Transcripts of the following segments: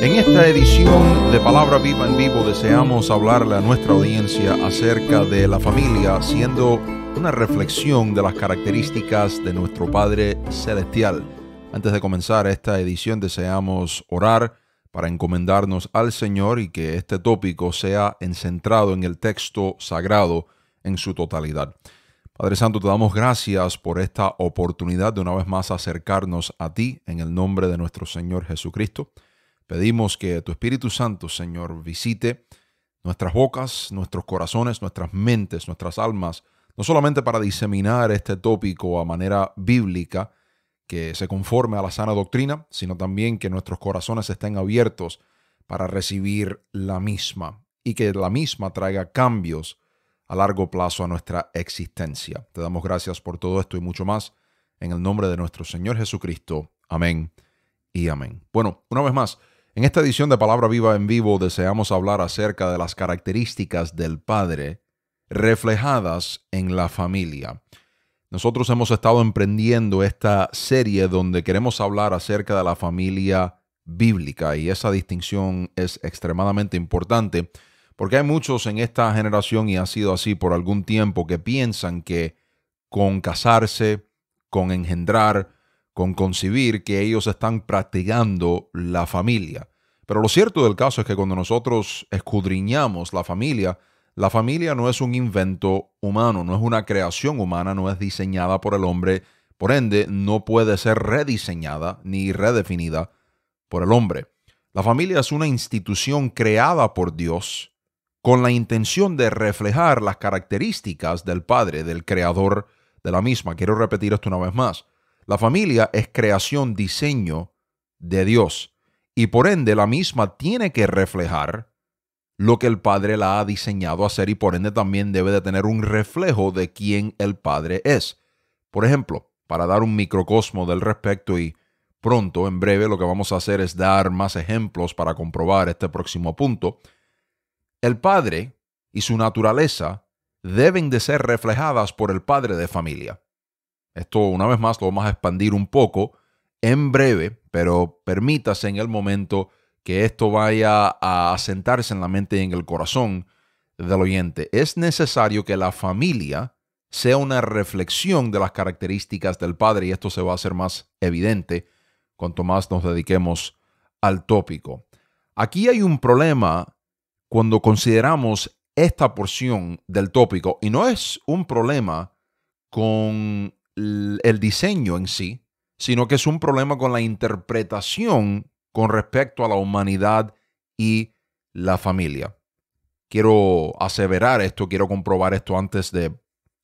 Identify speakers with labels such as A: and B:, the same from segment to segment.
A: En esta edición de Palabra Viva en Vivo deseamos hablarle a nuestra audiencia acerca de la familia, siendo una reflexión de las características de nuestro Padre Celestial. Antes de comenzar esta edición deseamos orar para encomendarnos al Señor y que este tópico sea encentrado en el texto sagrado en su totalidad. Padre Santo, te damos gracias por esta oportunidad de una vez más acercarnos a ti en el nombre de nuestro Señor Jesucristo. Pedimos que tu Espíritu Santo, Señor, visite nuestras bocas, nuestros corazones, nuestras mentes, nuestras almas, no solamente para diseminar este tópico a manera bíblica, que se conforme a la sana doctrina, sino también que nuestros corazones estén abiertos para recibir la misma y que la misma traiga cambios a largo plazo a nuestra existencia. Te damos gracias por todo esto y mucho más en el nombre de nuestro Señor Jesucristo. Amén y amén. Bueno, una vez más, en esta edición de Palabra Viva en Vivo deseamos hablar acerca de las características del Padre reflejadas en la familia. Nosotros hemos estado emprendiendo esta serie donde queremos hablar acerca de la familia bíblica y esa distinción es extremadamente importante porque hay muchos en esta generación y ha sido así por algún tiempo que piensan que con casarse, con engendrar, con concebir, que ellos están practicando la familia. Pero lo cierto del caso es que cuando nosotros escudriñamos la familia, la familia no es un invento humano, no es una creación humana, no es diseñada por el hombre, por ende no puede ser rediseñada ni redefinida por el hombre. La familia es una institución creada por Dios con la intención de reflejar las características del Padre, del Creador de la misma. Quiero repetir esto una vez más. La familia es creación, diseño de Dios y por ende la misma tiene que reflejar lo que el Padre la ha diseñado a hacer y por ende también debe de tener un reflejo de quién el Padre es. Por ejemplo, para dar un microcosmo del respecto y pronto, en breve, lo que vamos a hacer es dar más ejemplos para comprobar este próximo punto, el Padre y su naturaleza deben de ser reflejadas por el Padre de familia. Esto una vez más lo vamos a expandir un poco en breve, pero permítase en el momento que esto vaya a asentarse en la mente y en el corazón del oyente. Es necesario que la familia sea una reflexión de las características del padre y esto se va a hacer más evidente cuanto más nos dediquemos al tópico. Aquí hay un problema cuando consideramos esta porción del tópico y no es un problema con el diseño en sí, sino que es un problema con la interpretación con respecto a la humanidad y la familia. Quiero aseverar esto, quiero comprobar esto antes de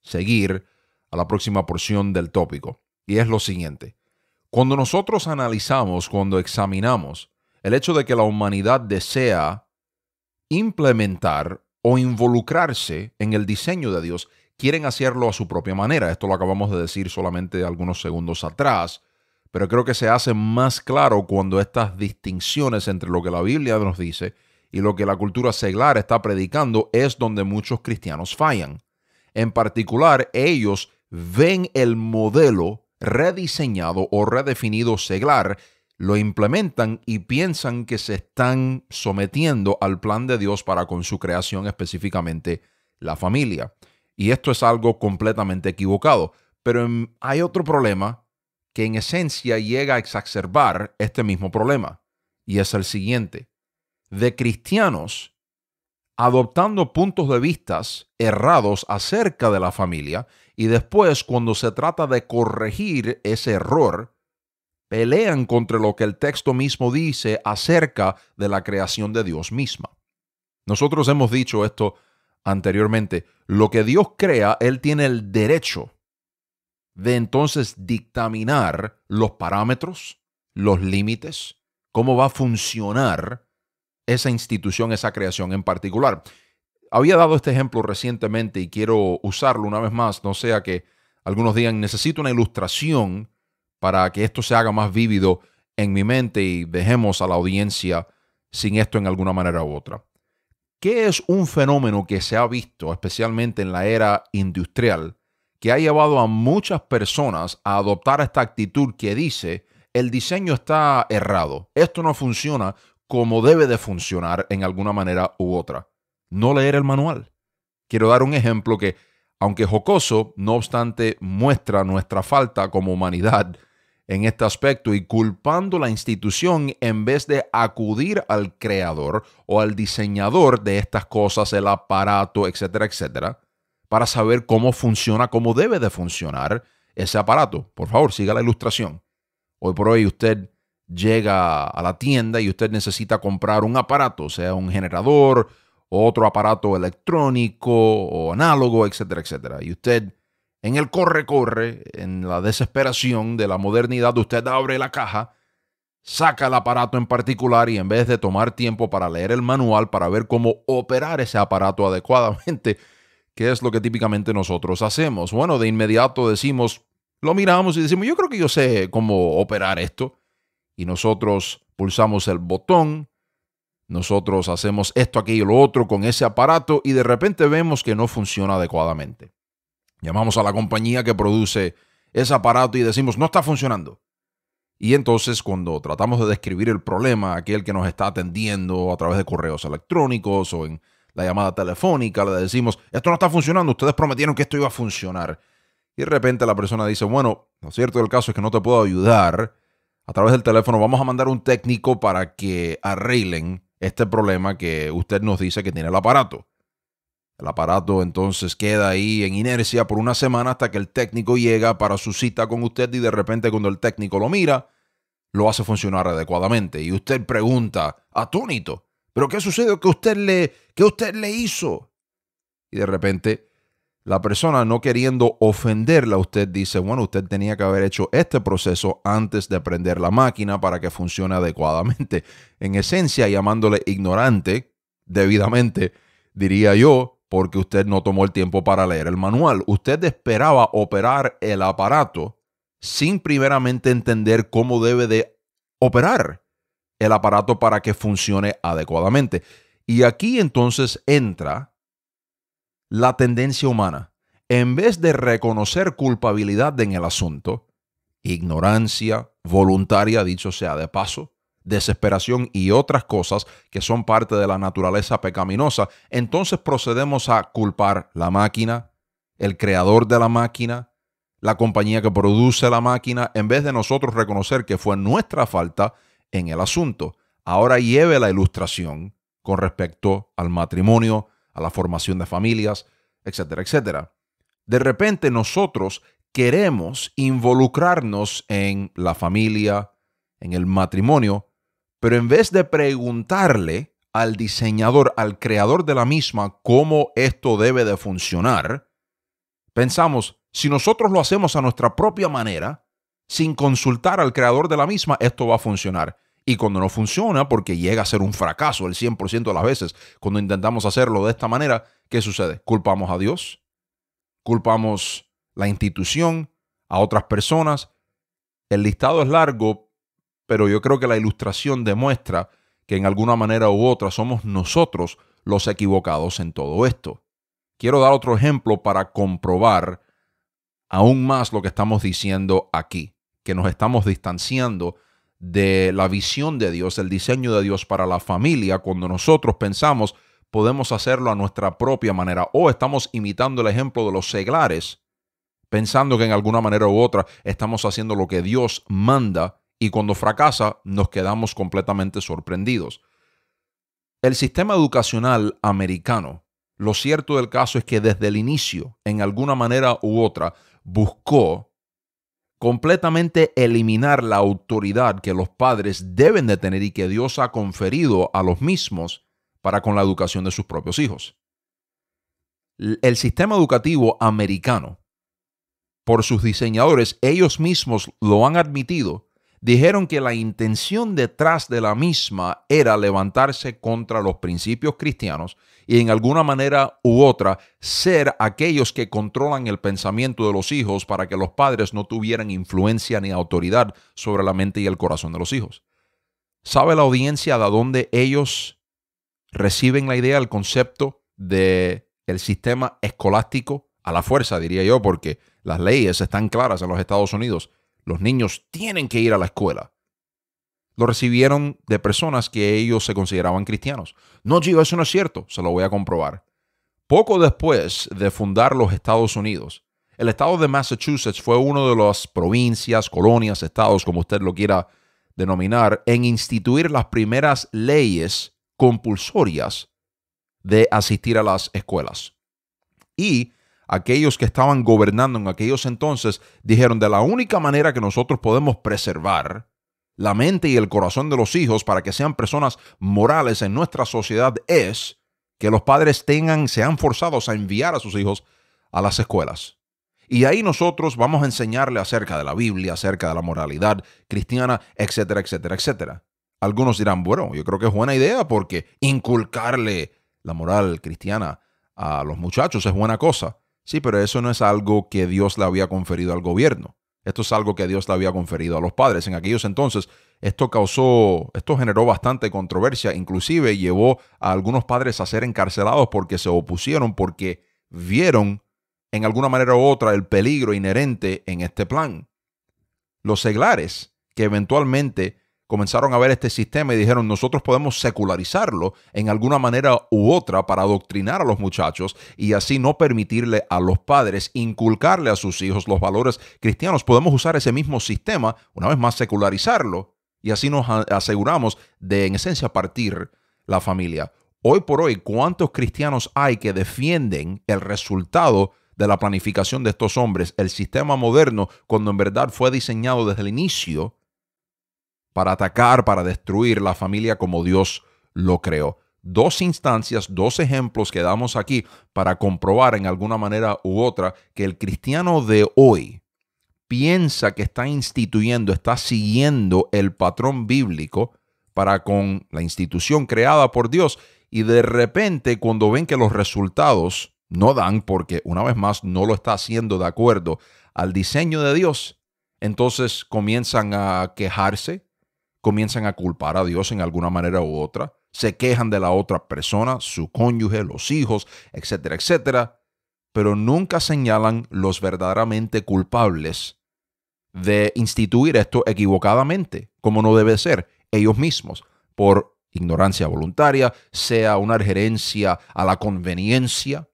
A: seguir a la próxima porción del tópico. Y es lo siguiente. Cuando nosotros analizamos, cuando examinamos el hecho de que la humanidad desea implementar o involucrarse en el diseño de Dios, quieren hacerlo a su propia manera. Esto lo acabamos de decir solamente algunos segundos atrás pero creo que se hace más claro cuando estas distinciones entre lo que la Biblia nos dice y lo que la cultura seglar está predicando es donde muchos cristianos fallan. En particular, ellos ven el modelo rediseñado o redefinido seglar, lo implementan y piensan que se están sometiendo al plan de Dios para con su creación, específicamente la familia. Y esto es algo completamente equivocado. Pero hay otro problema que en esencia llega a exacerbar este mismo problema, y es el siguiente, de cristianos adoptando puntos de vista errados acerca de la familia y después cuando se trata de corregir ese error, pelean contra lo que el texto mismo dice acerca de la creación de Dios misma. Nosotros hemos dicho esto anteriormente, lo que Dios crea, Él tiene el derecho de entonces dictaminar los parámetros, los límites, cómo va a funcionar esa institución, esa creación en particular. Había dado este ejemplo recientemente y quiero usarlo una vez más, no sea que algunos digan, necesito una ilustración para que esto se haga más vívido en mi mente y dejemos a la audiencia sin esto en alguna manera u otra. ¿Qué es un fenómeno que se ha visto, especialmente en la era industrial, que ha llevado a muchas personas a adoptar esta actitud que dice, el diseño está errado, esto no funciona como debe de funcionar en alguna manera u otra. No leer el manual. Quiero dar un ejemplo que, aunque jocoso, no obstante muestra nuestra falta como humanidad en este aspecto y culpando la institución en vez de acudir al creador o al diseñador de estas cosas, el aparato, etcétera, etcétera, para saber cómo funciona, cómo debe de funcionar ese aparato. Por favor, siga la ilustración. Hoy por hoy usted llega a la tienda y usted necesita comprar un aparato, sea un generador, otro aparato electrónico o análogo, etcétera, etcétera. Y usted en el corre-corre, en la desesperación de la modernidad, usted abre la caja, saca el aparato en particular y en vez de tomar tiempo para leer el manual, para ver cómo operar ese aparato adecuadamente, ¿Qué es lo que típicamente nosotros hacemos? Bueno, de inmediato decimos, lo miramos y decimos, yo creo que yo sé cómo operar esto. Y nosotros pulsamos el botón, nosotros hacemos esto, aquello, lo otro con ese aparato y de repente vemos que no funciona adecuadamente. Llamamos a la compañía que produce ese aparato y decimos, no está funcionando. Y entonces cuando tratamos de describir el problema, aquel que nos está atendiendo a través de correos electrónicos o en la llamada telefónica, le decimos, esto no está funcionando, ustedes prometieron que esto iba a funcionar. Y de repente la persona dice, bueno, lo cierto del caso es que no te puedo ayudar. A través del teléfono vamos a mandar un técnico para que arreglen este problema que usted nos dice que tiene el aparato. El aparato entonces queda ahí en inercia por una semana hasta que el técnico llega para su cita con usted y de repente cuando el técnico lo mira, lo hace funcionar adecuadamente. Y usted pregunta, atónito, ¿Pero qué sucedió? ¿Qué usted le, usted le hizo? Y de repente la persona no queriendo ofenderla, usted dice, bueno, usted tenía que haber hecho este proceso antes de prender la máquina para que funcione adecuadamente. En esencia, llamándole ignorante, debidamente, diría yo, porque usted no tomó el tiempo para leer el manual. Usted esperaba operar el aparato sin primeramente entender cómo debe de operar el aparato para que funcione adecuadamente. Y aquí entonces entra la tendencia humana. En vez de reconocer culpabilidad en el asunto, ignorancia voluntaria, dicho sea de paso, desesperación y otras cosas que son parte de la naturaleza pecaminosa, entonces procedemos a culpar la máquina, el creador de la máquina, la compañía que produce la máquina, en vez de nosotros reconocer que fue nuestra falta en el asunto. Ahora lleve la ilustración con respecto al matrimonio, a la formación de familias, etcétera, etcétera. De repente nosotros queremos involucrarnos en la familia, en el matrimonio, pero en vez de preguntarle al diseñador, al creador de la misma, cómo esto debe de funcionar, pensamos, si nosotros lo hacemos a nuestra propia manera, sin consultar al creador de la misma, esto va a funcionar. Y cuando no funciona, porque llega a ser un fracaso el 100% de las veces, cuando intentamos hacerlo de esta manera, ¿qué sucede? Culpamos a Dios, culpamos la institución, a otras personas. El listado es largo, pero yo creo que la ilustración demuestra que en alguna manera u otra somos nosotros los equivocados en todo esto. Quiero dar otro ejemplo para comprobar aún más lo que estamos diciendo aquí que nos estamos distanciando de la visión de Dios, el diseño de Dios para la familia, cuando nosotros pensamos podemos hacerlo a nuestra propia manera o estamos imitando el ejemplo de los seglares, pensando que en alguna manera u otra estamos haciendo lo que Dios manda y cuando fracasa nos quedamos completamente sorprendidos. El sistema educacional americano, lo cierto del caso es que desde el inicio, en alguna manera u otra, buscó completamente eliminar la autoridad que los padres deben de tener y que Dios ha conferido a los mismos para con la educación de sus propios hijos. El sistema educativo americano, por sus diseñadores, ellos mismos lo han admitido, dijeron que la intención detrás de la misma era levantarse contra los principios cristianos y en alguna manera u otra ser aquellos que controlan el pensamiento de los hijos para que los padres no tuvieran influencia ni autoridad sobre la mente y el corazón de los hijos. ¿Sabe la audiencia de dónde ellos reciben la idea, el concepto de el sistema escolástico a la fuerza, diría yo, porque las leyes están claras en los Estados Unidos los niños tienen que ir a la escuela. Lo recibieron de personas que ellos se consideraban cristianos. No, Gio, eso no es cierto. Se lo voy a comprobar. Poco después de fundar los Estados Unidos, el estado de Massachusetts fue uno de las provincias, colonias, estados, como usted lo quiera denominar, en instituir las primeras leyes compulsorias de asistir a las escuelas. Y aquellos que estaban gobernando en aquellos entonces dijeron de la única manera que nosotros podemos preservar la mente y el corazón de los hijos para que sean personas morales en nuestra sociedad es que los padres tengan, sean forzados a enviar a sus hijos a las escuelas. Y ahí nosotros vamos a enseñarle acerca de la Biblia, acerca de la moralidad cristiana, etcétera, etcétera, etcétera. Algunos dirán, bueno, yo creo que es buena idea porque inculcarle la moral cristiana a los muchachos es buena cosa. Sí, pero eso no es algo que Dios le había conferido al gobierno. Esto es algo que Dios le había conferido a los padres. En aquellos entonces, esto causó, esto generó bastante controversia, inclusive llevó a algunos padres a ser encarcelados porque se opusieron, porque vieron en alguna manera u otra el peligro inherente en este plan. Los seglares, que eventualmente comenzaron a ver este sistema y dijeron, nosotros podemos secularizarlo en alguna manera u otra para adoctrinar a los muchachos y así no permitirle a los padres inculcarle a sus hijos los valores cristianos. Podemos usar ese mismo sistema, una vez más secularizarlo, y así nos aseguramos de, en esencia, partir la familia. Hoy por hoy, ¿cuántos cristianos hay que defienden el resultado de la planificación de estos hombres, el sistema moderno, cuando en verdad fue diseñado desde el inicio para atacar, para destruir la familia como Dios lo creó. Dos instancias, dos ejemplos que damos aquí para comprobar en alguna manera u otra que el cristiano de hoy piensa que está instituyendo, está siguiendo el patrón bíblico para con la institución creada por Dios y de repente cuando ven que los resultados no dan porque una vez más no lo está haciendo de acuerdo al diseño de Dios, entonces comienzan a quejarse, comienzan a culpar a Dios en alguna manera u otra, se quejan de la otra persona, su cónyuge, los hijos, etcétera, etcétera, pero nunca señalan los verdaderamente culpables de instituir esto equivocadamente, como no debe ser, ellos mismos, por ignorancia voluntaria, sea una gerencia a la conveniencia,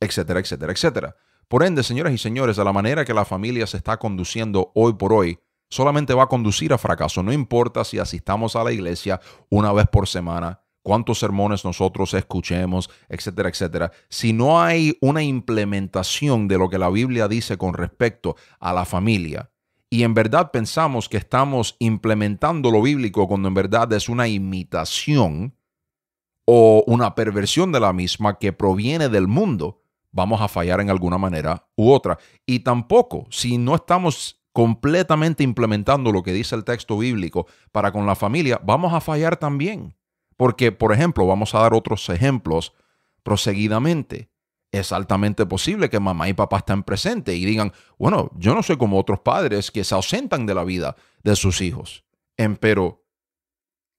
A: etcétera, etcétera, etcétera. Por ende, señoras y señores, de la manera que la familia se está conduciendo hoy por hoy, solamente va a conducir a fracaso. No importa si asistamos a la iglesia una vez por semana, cuántos sermones nosotros escuchemos, etcétera, etcétera. Si no hay una implementación de lo que la Biblia dice con respecto a la familia, y en verdad pensamos que estamos implementando lo bíblico cuando en verdad es una imitación o una perversión de la misma que proviene del mundo, vamos a fallar en alguna manera u otra. Y tampoco, si no estamos completamente implementando lo que dice el texto bíblico para con la familia, vamos a fallar también. Porque, por ejemplo, vamos a dar otros ejemplos proseguidamente. Es altamente posible que mamá y papá estén presentes y digan, bueno, yo no soy como otros padres que se ausentan de la vida de sus hijos. Em, pero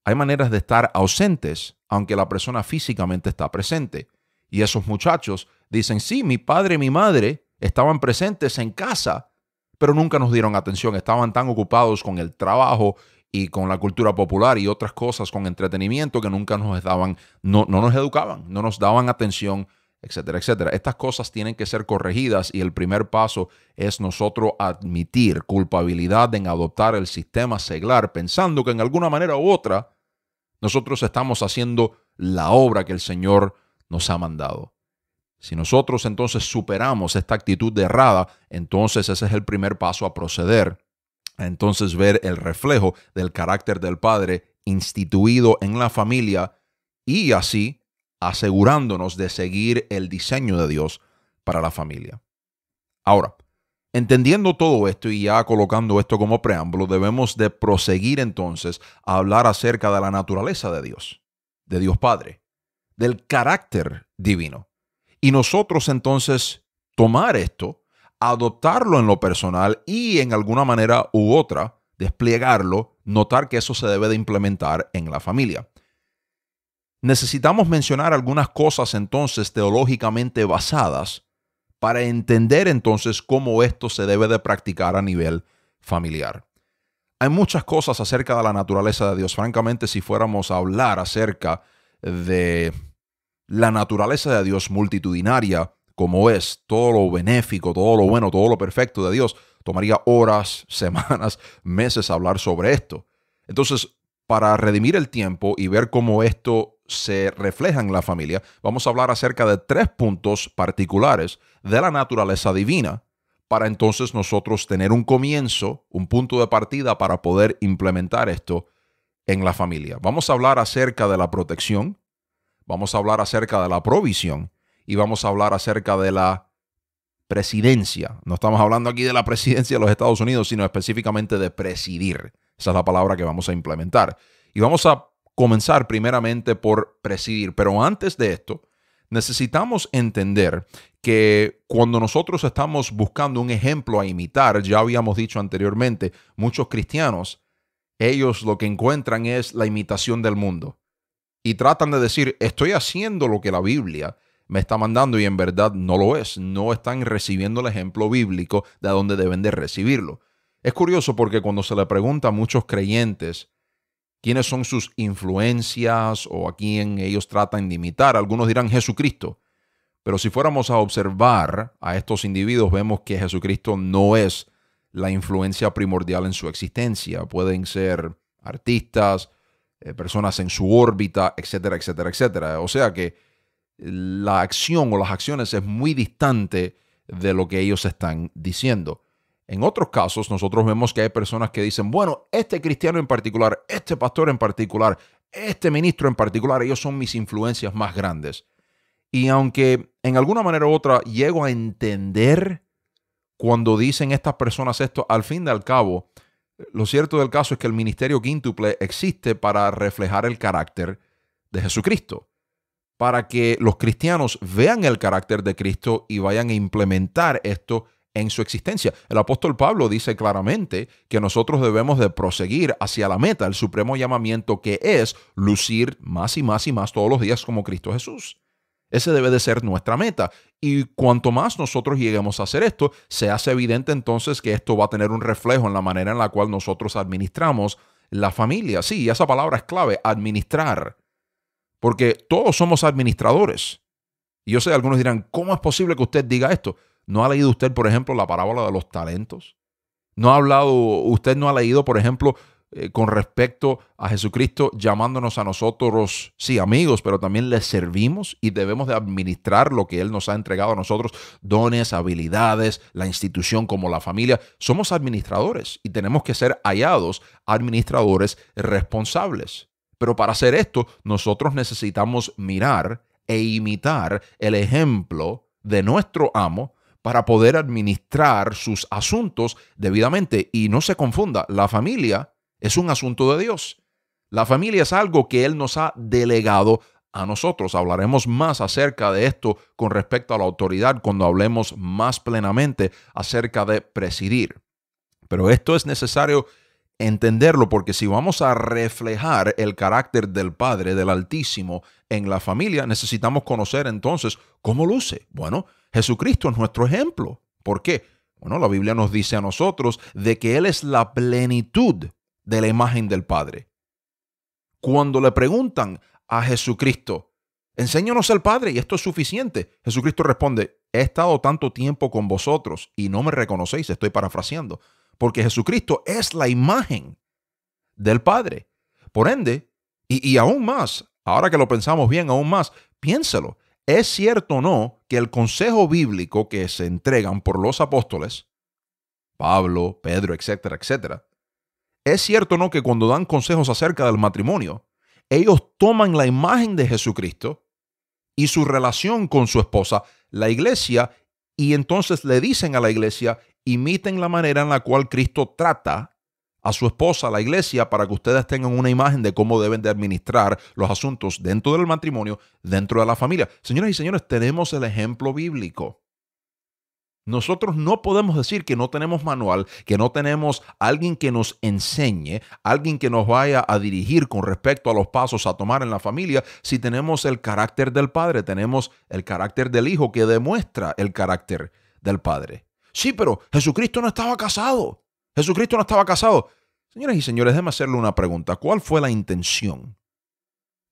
A: hay maneras de estar ausentes aunque la persona físicamente está presente. Y esos muchachos dicen, sí, mi padre y mi madre estaban presentes en casa pero nunca nos dieron atención. Estaban tan ocupados con el trabajo y con la cultura popular y otras cosas, con entretenimiento, que nunca nos daban, no, nos educaban, no nos daban atención, etcétera, etcétera. Estas cosas tienen que ser corregidas y el primer paso es nosotros admitir culpabilidad en adoptar el sistema seglar, pensando que en alguna manera u otra nosotros estamos haciendo la obra que el Señor nos ha mandado. Si nosotros entonces superamos esta actitud de errada, entonces ese es el primer paso a proceder. entonces ver el reflejo del carácter del Padre instituido en la familia y así asegurándonos de seguir el diseño de Dios para la familia. Ahora, entendiendo todo esto y ya colocando esto como preámbulo, debemos de proseguir entonces a hablar acerca de la naturaleza de Dios, de Dios Padre, del carácter divino. Y nosotros entonces tomar esto, adoptarlo en lo personal y en alguna manera u otra desplegarlo, notar que eso se debe de implementar en la familia. Necesitamos mencionar algunas cosas entonces teológicamente basadas para entender entonces cómo esto se debe de practicar a nivel familiar. Hay muchas cosas acerca de la naturaleza de Dios. Francamente, si fuéramos a hablar acerca de la naturaleza de Dios multitudinaria, como es todo lo benéfico, todo lo bueno, todo lo perfecto de Dios, tomaría horas, semanas, meses hablar sobre esto. Entonces, para redimir el tiempo y ver cómo esto se refleja en la familia, vamos a hablar acerca de tres puntos particulares de la naturaleza divina para entonces nosotros tener un comienzo, un punto de partida para poder implementar esto en la familia. Vamos a hablar acerca de la protección, Vamos a hablar acerca de la provisión y vamos a hablar acerca de la presidencia. No estamos hablando aquí de la presidencia de los Estados Unidos, sino específicamente de presidir. Esa es la palabra que vamos a implementar. Y vamos a comenzar primeramente por presidir. Pero antes de esto, necesitamos entender que cuando nosotros estamos buscando un ejemplo a imitar, ya habíamos dicho anteriormente, muchos cristianos, ellos lo que encuentran es la imitación del mundo y tratan de decir, estoy haciendo lo que la Biblia me está mandando y en verdad no lo es. No están recibiendo el ejemplo bíblico de donde deben de recibirlo. Es curioso porque cuando se le pregunta a muchos creyentes quiénes son sus influencias o a quién ellos tratan de imitar, algunos dirán Jesucristo. Pero si fuéramos a observar a estos individuos, vemos que Jesucristo no es la influencia primordial en su existencia. Pueden ser artistas, eh, personas en su órbita, etcétera, etcétera, etcétera. O sea que la acción o las acciones es muy distante de lo que ellos están diciendo. En otros casos, nosotros vemos que hay personas que dicen, bueno, este cristiano en particular, este pastor en particular, este ministro en particular, ellos son mis influencias más grandes. Y aunque en alguna manera u otra llego a entender cuando dicen estas personas esto, al fin y al cabo, lo cierto del caso es que el ministerio quíntuple existe para reflejar el carácter de Jesucristo, para que los cristianos vean el carácter de Cristo y vayan a implementar esto en su existencia. El apóstol Pablo dice claramente que nosotros debemos de proseguir hacia la meta, el supremo llamamiento que es lucir más y más y más todos los días como Cristo Jesús. Ese debe de ser nuestra meta. Y cuanto más nosotros lleguemos a hacer esto, se hace evidente entonces que esto va a tener un reflejo en la manera en la cual nosotros administramos la familia. Sí, esa palabra es clave, administrar. Porque todos somos administradores. Y yo sé, algunos dirán, ¿cómo es posible que usted diga esto? ¿No ha leído usted, por ejemplo, la parábola de los talentos? ¿No ha hablado, usted no ha leído, por ejemplo, eh, con respecto a Jesucristo llamándonos a nosotros, sí, amigos, pero también les servimos y debemos de administrar lo que Él nos ha entregado a nosotros, dones, habilidades, la institución como la familia. Somos administradores y tenemos que ser hallados administradores responsables. Pero para hacer esto, nosotros necesitamos mirar e imitar el ejemplo de nuestro amo para poder administrar sus asuntos debidamente. Y no se confunda, la familia es un asunto de Dios. La familia es algo que Él nos ha delegado a nosotros. Hablaremos más acerca de esto con respecto a la autoridad cuando hablemos más plenamente acerca de presidir. Pero esto es necesario entenderlo porque si vamos a reflejar el carácter del Padre, del Altísimo, en la familia, necesitamos conocer entonces cómo luce. Bueno, Jesucristo es nuestro ejemplo. ¿Por qué? Bueno, la Biblia nos dice a nosotros de que Él es la plenitud de la imagen del Padre. Cuando le preguntan a Jesucristo, enséñanos el Padre y esto es suficiente, Jesucristo responde, he estado tanto tiempo con vosotros y no me reconocéis, estoy parafraseando, porque Jesucristo es la imagen del Padre. Por ende, y, aún más, ahora que lo pensamos bien, aún más, piénselo, ¿es cierto o no que el consejo bíblico que se entregan por los apóstoles, Pablo, Pedro, etcétera, etcétera, es cierto, ¿no? Que cuando dan consejos acerca del matrimonio, ellos toman la imagen de Jesucristo y su relación con su esposa, la iglesia, y entonces le dicen a la iglesia, imiten la manera en la cual Cristo trata a su esposa, la iglesia, para que ustedes tengan una imagen de cómo deben de administrar los asuntos dentro del matrimonio, dentro de la familia. Señoras y señores, tenemos el ejemplo bíblico. Nosotros no podemos decir que no tenemos manual, que no tenemos alguien que nos enseñe, alguien que nos vaya a dirigir con respecto a los pasos a tomar en la familia, si tenemos el carácter del padre, tenemos el carácter del hijo que demuestra el carácter del padre. Sí, pero Jesucristo no estaba casado. Jesucristo no estaba casado. Señoras y señores, déjeme hacerle una pregunta. ¿Cuál fue la intención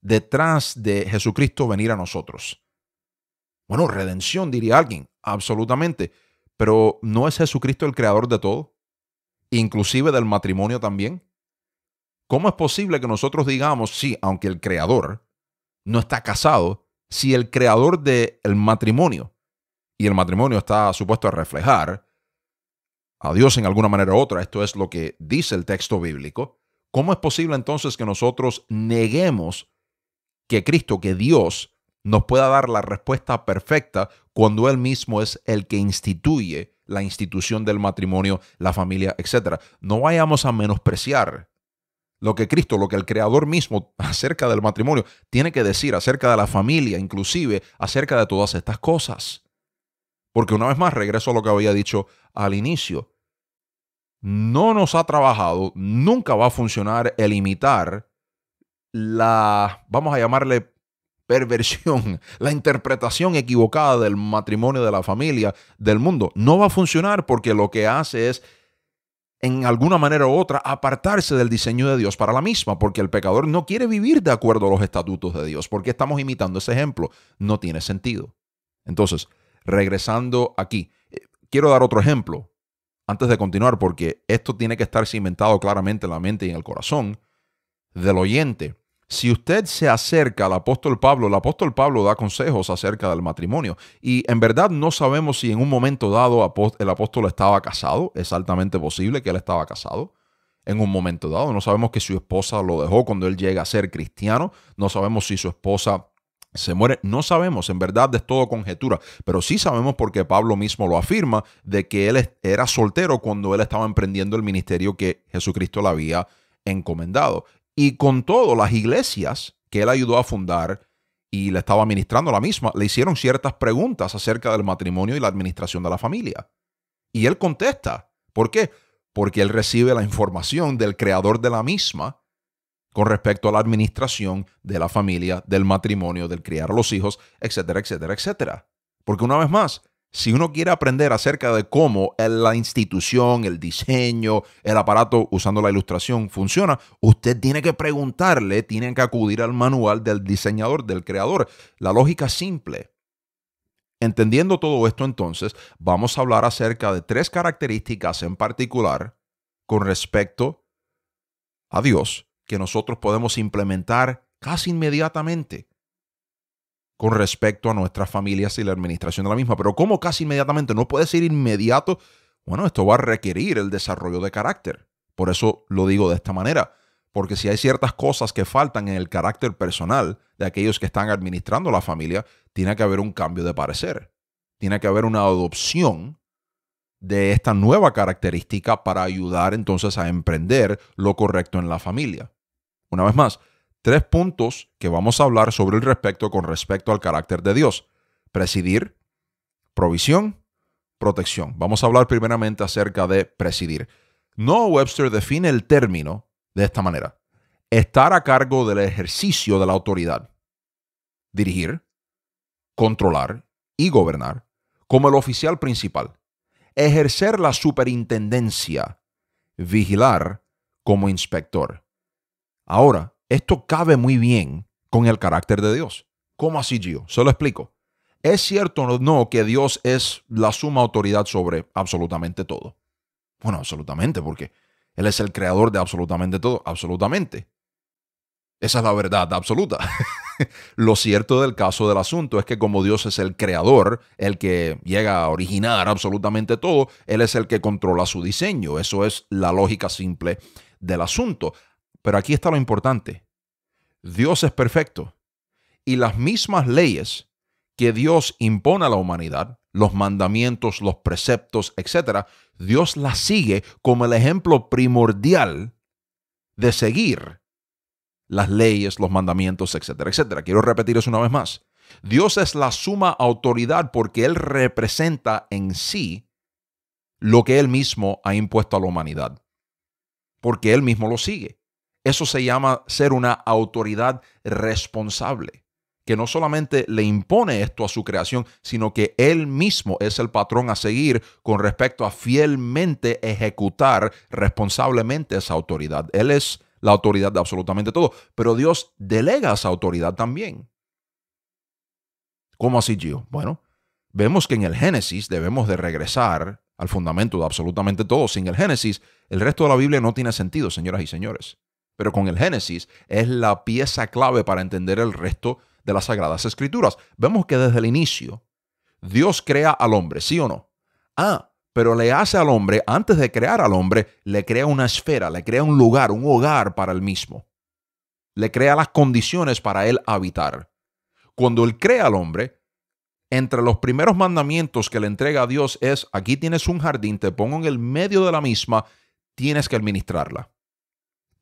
A: detrás de Jesucristo venir a nosotros? Bueno, redención, diría alguien. Absolutamente. Pero ¿no es Jesucristo el creador de todo? Inclusive del matrimonio también. ¿Cómo es posible que nosotros digamos, sí, aunque el creador no está casado, si el creador del el matrimonio, y el matrimonio está supuesto a reflejar a Dios en alguna manera u otra, esto es lo que dice el texto bíblico, ¿cómo es posible entonces que nosotros neguemos que Cristo, que Dios, nos pueda dar la respuesta perfecta cuando él mismo es el que instituye la institución del matrimonio, la familia, etc. No vayamos a menospreciar lo que Cristo, lo que el Creador mismo acerca del matrimonio tiene que decir acerca de la familia, inclusive acerca de todas estas cosas. Porque una vez más regreso a lo que había dicho al inicio. No nos ha trabajado, nunca va a funcionar el imitar la, vamos a llamarle perversión, la interpretación equivocada del matrimonio, de la familia, del mundo. No va a funcionar porque lo que hace es, en alguna manera u otra, apartarse del diseño de Dios para la misma, porque el pecador no quiere vivir de acuerdo a los estatutos de Dios. porque estamos imitando ese ejemplo? No tiene sentido. Entonces, regresando aquí, eh, quiero dar otro ejemplo antes de continuar, porque esto tiene que estar cimentado claramente en la mente y en el corazón del oyente si usted se acerca al apóstol Pablo, el apóstol Pablo da consejos acerca del matrimonio. Y en verdad no sabemos si en un momento dado el apóstol estaba casado. Es altamente posible que él estaba casado en un momento dado. No sabemos que su esposa lo dejó cuando él llega a ser cristiano. No sabemos si su esposa se muere. No sabemos, en verdad es todo conjetura, pero sí sabemos porque Pablo mismo lo afirma de que él era soltero cuando él estaba emprendiendo el ministerio que Jesucristo le había encomendado. Y con todo, las iglesias que él ayudó a fundar y le estaba administrando la misma, le hicieron ciertas preguntas acerca del matrimonio y la administración de la familia. Y él contesta. ¿Por qué? Porque él recibe la información del creador de la misma con respecto a la administración de la familia, del matrimonio, del criar a los hijos, etcétera, etcétera, etcétera. Porque una vez más, si uno quiere aprender acerca de cómo la institución, el diseño, el aparato usando la ilustración funciona, usted tiene que preguntarle, tiene que acudir al manual del diseñador, del creador. La lógica simple. Entendiendo todo esto entonces, vamos a hablar acerca de tres características en particular con respecto a Dios que nosotros podemos implementar casi inmediatamente con respecto a nuestras familias y la administración de la misma. Pero como casi inmediatamente, no puede ser inmediato, bueno, esto va a requerir el desarrollo de carácter. Por eso lo digo de esta manera, porque si hay ciertas cosas que faltan en el carácter personal de aquellos que están administrando la familia, tiene que haber un cambio de parecer. Tiene que haber una adopción de esta nueva característica para ayudar entonces a emprender lo correcto en la familia. Una vez más, tres puntos que vamos a hablar sobre el respecto con respecto al carácter de Dios. Presidir, provisión, protección. Vamos a hablar primeramente acerca de presidir. No Webster define el término de esta manera. Estar a cargo del ejercicio de la autoridad. Dirigir, controlar y gobernar como el oficial principal. Ejercer la superintendencia. Vigilar como inspector. Ahora, esto cabe muy bien con el carácter de Dios. ¿Cómo así, Gio? Se lo explico. ¿Es cierto o no que Dios es la suma autoridad sobre absolutamente todo? Bueno, absolutamente, porque Él es el creador de absolutamente todo, absolutamente. Esa es la verdad absoluta. Lo cierto del caso del asunto es que como Dios es el creador, el que llega a originar absolutamente todo, Él es el que controla su diseño. Eso es la lógica simple del asunto. Pero aquí está lo importante. Dios es perfecto y las mismas leyes que Dios impone a la humanidad, los mandamientos, los preceptos, etcétera, Dios las sigue como el ejemplo primordial de seguir las leyes, los mandamientos, etcétera, etcétera. Quiero repetir eso una vez más. Dios es la suma autoridad porque Él representa en sí lo que Él mismo ha impuesto a la humanidad, porque Él mismo lo sigue. Eso se llama ser una autoridad responsable, que no solamente le impone esto a su creación, sino que él mismo es el patrón a seguir con respecto a fielmente ejecutar responsablemente esa autoridad. Él es la autoridad de absolutamente todo, pero Dios delega esa autoridad también. ¿Cómo así, Gio? Bueno, vemos que en el Génesis debemos de regresar al fundamento de absolutamente todo. Sin el Génesis, el resto de la Biblia no tiene sentido, señoras y señores. Pero con el Génesis es la pieza clave para entender el resto de las Sagradas Escrituras. Vemos que desde el inicio Dios crea al hombre, ¿sí o no? Ah, pero le hace al hombre, antes de crear al hombre, le crea una esfera, le crea un lugar, un hogar para él mismo. Le crea las condiciones para él habitar. Cuando él crea al hombre, entre los primeros mandamientos que le entrega a Dios es, aquí tienes un jardín, te pongo en el medio de la misma, tienes que administrarla.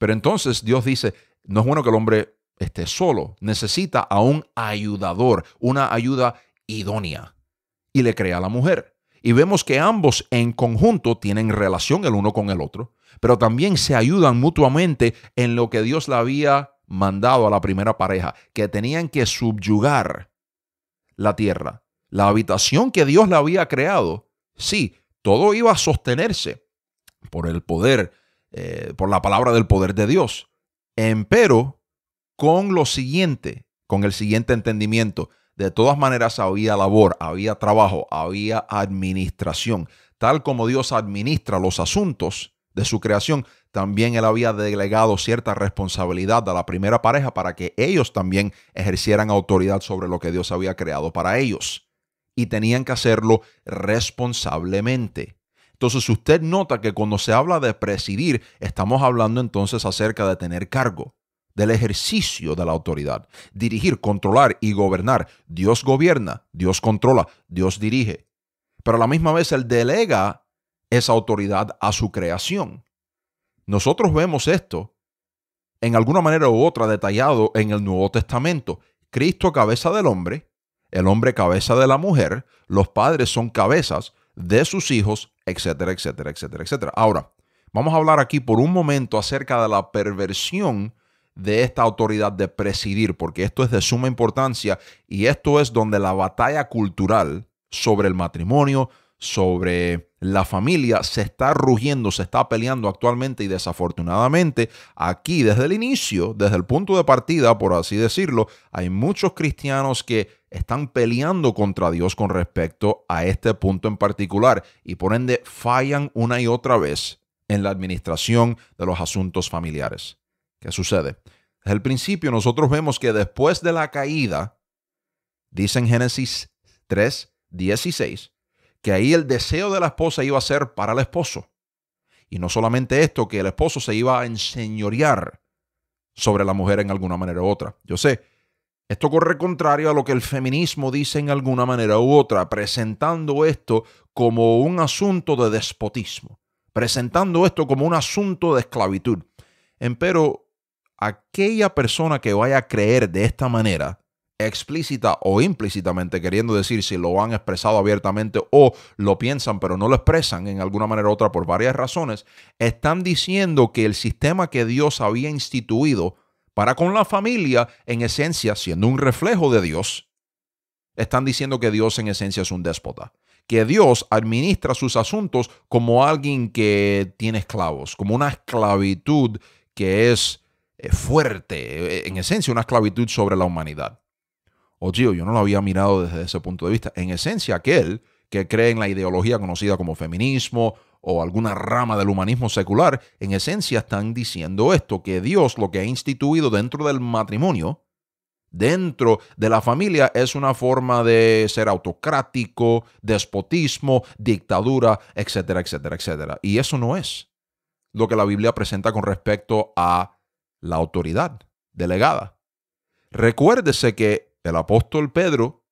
A: Pero entonces Dios dice, no es bueno que el hombre esté solo, necesita a un ayudador, una ayuda idónea. Y le crea a la mujer. Y vemos que ambos en conjunto tienen relación el uno con el otro, pero también se ayudan mutuamente en lo que Dios le había mandado a la primera pareja, que tenían que subyugar la tierra, la habitación que Dios le había creado. Sí, todo iba a sostenerse por el poder eh, por la palabra del poder de Dios. Empero, con lo siguiente, con el siguiente entendimiento, de todas maneras había labor, había trabajo, había administración. Tal como Dios administra los asuntos de su creación, también él había delegado cierta responsabilidad a la primera pareja para que ellos también ejercieran autoridad sobre lo que Dios había creado para ellos. Y tenían que hacerlo responsablemente. Entonces, usted nota que cuando se habla de presidir, estamos hablando entonces acerca de tener cargo, del ejercicio de la autoridad, dirigir, controlar y gobernar. Dios gobierna, Dios controla, Dios dirige. Pero a la misma vez Él delega esa autoridad a su creación. Nosotros vemos esto en alguna manera u otra detallado en el Nuevo Testamento. Cristo cabeza del hombre, el hombre cabeza de la mujer, los padres son cabezas, de sus hijos, etcétera, etcétera, etcétera, etcétera. Ahora, vamos a hablar aquí por un momento acerca de la perversión de esta autoridad de presidir, porque esto es de suma importancia y esto es donde la batalla cultural sobre el matrimonio, sobre la familia se está rugiendo, se está peleando actualmente y desafortunadamente aquí desde el inicio, desde el punto de partida, por así decirlo, hay muchos cristianos que están peleando contra Dios con respecto a este punto en particular y por ende fallan una y otra vez en la administración de los asuntos familiares. ¿Qué sucede? Desde el principio nosotros vemos que después de la caída, dice Génesis 3, 16, que ahí el deseo de la esposa iba a ser para el esposo. Y no solamente esto, que el esposo se iba a enseñorear sobre la mujer en alguna manera u otra. Yo sé, esto corre contrario a lo que el feminismo dice en alguna manera u otra, presentando esto como un asunto de despotismo, presentando esto como un asunto de esclavitud. Empero, aquella persona que vaya a creer de esta manera explícita o implícitamente, queriendo decir si lo han expresado abiertamente o lo piensan pero no lo expresan en alguna manera u otra por varias razones, están diciendo que el sistema que Dios había instituido para con la familia, en esencia, siendo un reflejo de Dios, están diciendo que Dios en esencia es un déspota que Dios administra sus asuntos como alguien que tiene esclavos, como una esclavitud que es eh, fuerte, eh, en esencia una esclavitud sobre la humanidad oye, oh, yo no lo había mirado desde ese punto de vista. En esencia, aquel que cree en la ideología conocida como feminismo o alguna rama del humanismo secular, en esencia están diciendo esto, que Dios lo que ha instituido dentro del matrimonio, dentro de la familia, es una forma de ser autocrático, despotismo, dictadura, etcétera, etcétera, etcétera. Y eso no es lo que la Biblia presenta con respecto a la autoridad delegada. Recuérdese que el apóstol Pedro,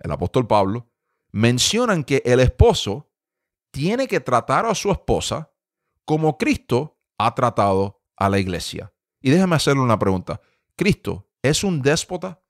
A: el apóstol Pablo, mencionan que el esposo tiene que tratar a su esposa como Cristo ha tratado a la iglesia. Y déjame hacerle una pregunta. ¿Cristo es un déspota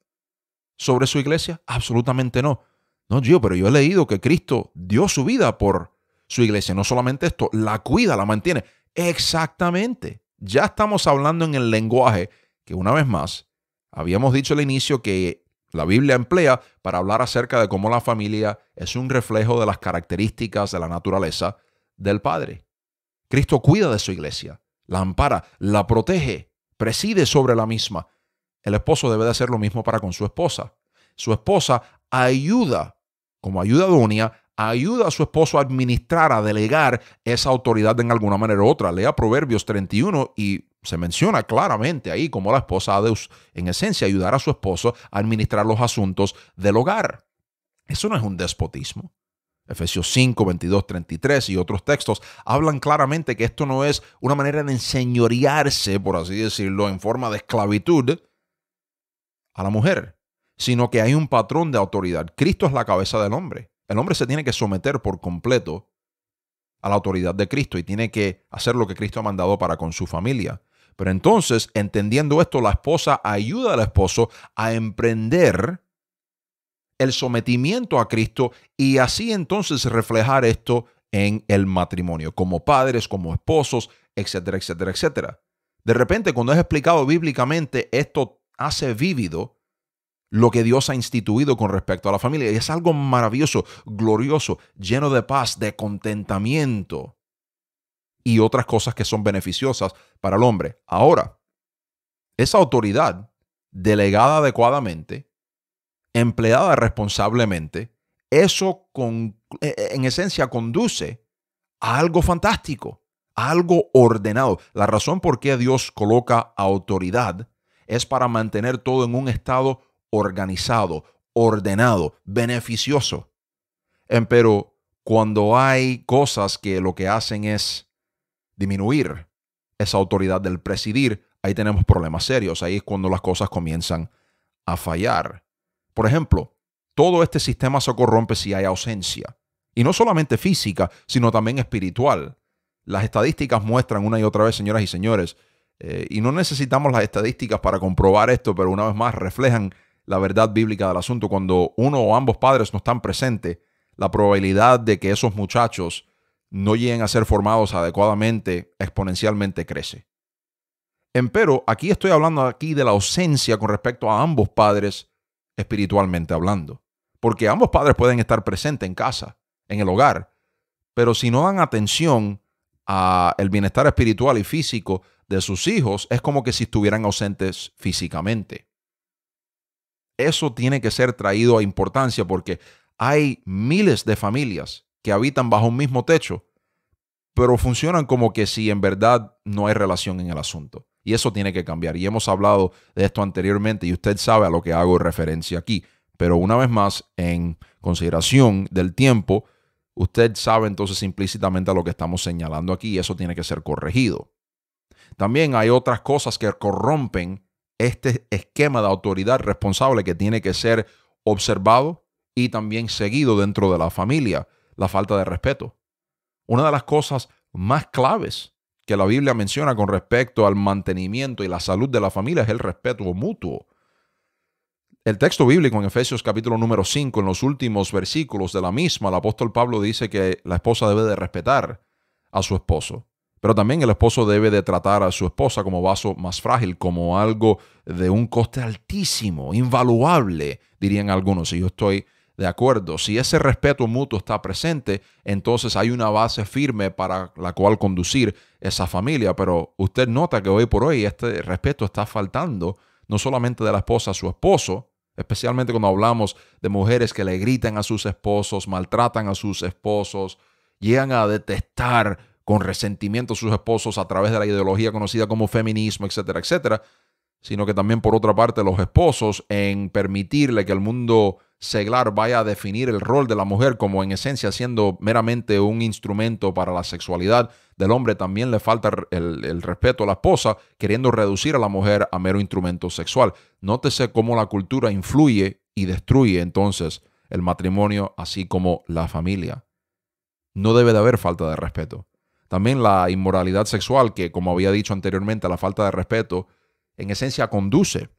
A: sobre su iglesia? Absolutamente no. No, yo, pero yo he leído que Cristo dio su vida por su iglesia. No solamente esto, la cuida, la mantiene. Exactamente. Ya estamos hablando en el lenguaje que una vez más Habíamos dicho al inicio que la Biblia emplea para hablar acerca de cómo la familia es un reflejo de las características de la naturaleza del Padre. Cristo cuida de su iglesia, la ampara, la protege, preside sobre la misma. El esposo debe de hacer lo mismo para con su esposa. Su esposa ayuda, como ayuda idónea, ayuda a su esposo a administrar, a delegar esa autoridad en alguna manera u otra. Lea Proverbios 31 y se menciona claramente ahí como la esposa ha de, en esencia, ayudar a su esposo a administrar los asuntos del hogar. Eso no es un despotismo. Efesios 5, 22, 33 y otros textos hablan claramente que esto no es una manera de enseñorearse, por así decirlo, en forma de esclavitud a la mujer, sino que hay un patrón de autoridad. Cristo es la cabeza del hombre. El hombre se tiene que someter por completo a la autoridad de Cristo y tiene que hacer lo que Cristo ha mandado para con su familia. Pero entonces, entendiendo esto, la esposa ayuda al esposo a emprender el sometimiento a Cristo y así entonces reflejar esto en el matrimonio, como padres, como esposos, etcétera, etcétera, etcétera. De repente, cuando es explicado bíblicamente, esto hace vívido lo que Dios ha instituido con respecto a la familia. Y es algo maravilloso, glorioso, lleno de paz, de contentamiento y otras cosas que son beneficiosas para el hombre. Ahora, esa autoridad delegada adecuadamente, empleada responsablemente, eso e, e, en esencia conduce a algo fantástico, a algo ordenado. La razón por qué Dios coloca autoridad es para mantener todo en un estado organizado, ordenado, beneficioso. Em, pero cuando hay cosas que lo que hacen es disminuir esa autoridad del presidir, ahí tenemos problemas serios, ahí es cuando las cosas comienzan a fallar. Por ejemplo, todo este sistema se corrompe si hay ausencia, y no solamente física, sino también espiritual. Las estadísticas muestran una y otra vez, señoras y señores, eh, y no necesitamos las estadísticas para comprobar esto, pero una vez más reflejan la verdad bíblica del asunto. Cuando uno o ambos padres no están presentes, la probabilidad de que esos muchachos no lleguen a ser formados adecuadamente exponencialmente crece. Empero, aquí estoy hablando aquí de la ausencia con respecto a ambos padres espiritualmente hablando, porque ambos padres pueden estar presentes en casa, en el hogar, pero si no dan atención a el bienestar espiritual y físico de sus hijos, es como que si estuvieran ausentes físicamente. Eso tiene que ser traído a importancia porque hay miles de familias que habitan bajo un mismo techo, pero funcionan como que si en verdad no hay relación en el asunto. Y eso tiene que cambiar. Y hemos hablado de esto anteriormente y usted sabe a lo que hago referencia aquí. Pero una vez más, en consideración del tiempo, usted sabe entonces implícitamente a lo que estamos señalando aquí y eso tiene que ser corregido. También hay otras cosas que corrompen este esquema de autoridad responsable que tiene que ser observado y también seguido dentro de la familia, la falta de respeto. Una de las cosas más claves que la Biblia menciona con respecto al mantenimiento y la salud de la familia es el respeto mutuo. El texto bíblico en Efesios capítulo número 5, en los últimos versículos de la misma, el apóstol Pablo dice que la esposa debe de respetar a su esposo. Pero también el esposo debe de tratar a su esposa como vaso más frágil, como algo de un coste altísimo, invaluable, dirían algunos. Y yo estoy de acuerdo. Si ese respeto mutuo está presente, entonces hay una base firme para la cual conducir esa familia. Pero usted nota que hoy por hoy este respeto está faltando, no solamente de la esposa a su esposo, especialmente cuando hablamos de mujeres que le gritan a sus esposos, maltratan a sus esposos, llegan a detestar con resentimiento a sus esposos a través de la ideología conocida como feminismo, etcétera, etcétera, sino que también por otra parte los esposos en permitirle que el mundo seglar vaya a definir el rol de la mujer como en esencia siendo meramente un instrumento para la sexualidad del hombre, también le falta el, el, respeto a la esposa, queriendo reducir a la mujer a mero instrumento sexual. Nótese cómo la cultura influye y destruye entonces el matrimonio, así como la familia. No debe de haber falta de respeto. También la inmoralidad sexual, que como había dicho anteriormente, la falta de respeto, en esencia conduce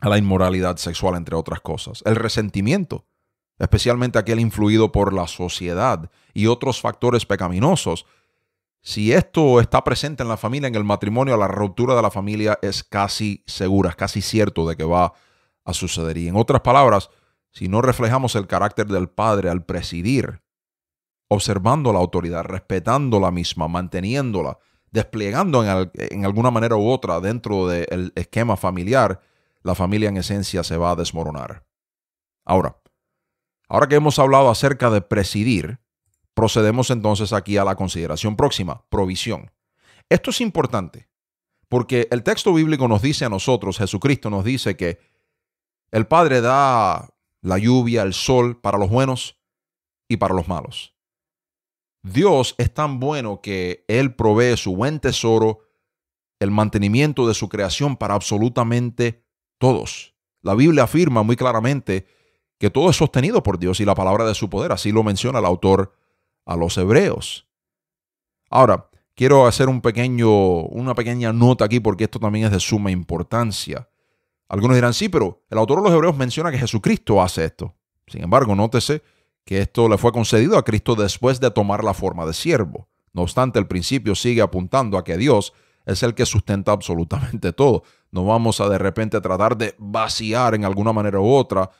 A: a la inmoralidad sexual, entre otras cosas. El resentimiento, especialmente aquel influido por la sociedad y otros factores pecaminosos. Si esto está presente en la familia, en el matrimonio, la ruptura de la familia es casi segura, es casi cierto de que va a suceder. Y en otras palabras, si no reflejamos el carácter del padre al presidir observando la autoridad, respetando la misma, manteniéndola, desplegando en, alguna manera u otra dentro del esquema familiar, la familia en esencia se va a desmoronar. Ahora, ahora que hemos hablado acerca de presidir, procedemos entonces aquí a la consideración próxima, provisión. Esto es importante porque el texto bíblico nos dice a nosotros, Jesucristo nos dice que el Padre da la lluvia, el sol para los buenos y para los malos. Dios es tan bueno que Él provee su buen tesoro, el mantenimiento de su creación para absolutamente todos. La Biblia afirma muy claramente que todo es sostenido por Dios y la palabra de su poder. Así lo menciona el autor a los hebreos. Ahora, quiero hacer un pequeño, una pequeña nota aquí porque esto también es de suma importancia. Algunos dirán, sí, pero el autor de los hebreos menciona que Jesucristo hace esto. Sin embargo, nótese que esto le fue concedido a Cristo después de tomar la forma de siervo. No obstante, el principio sigue apuntando a que Dios es el que sustenta absolutamente todo. No vamos a de repente tratar de vaciar en alguna manera u otra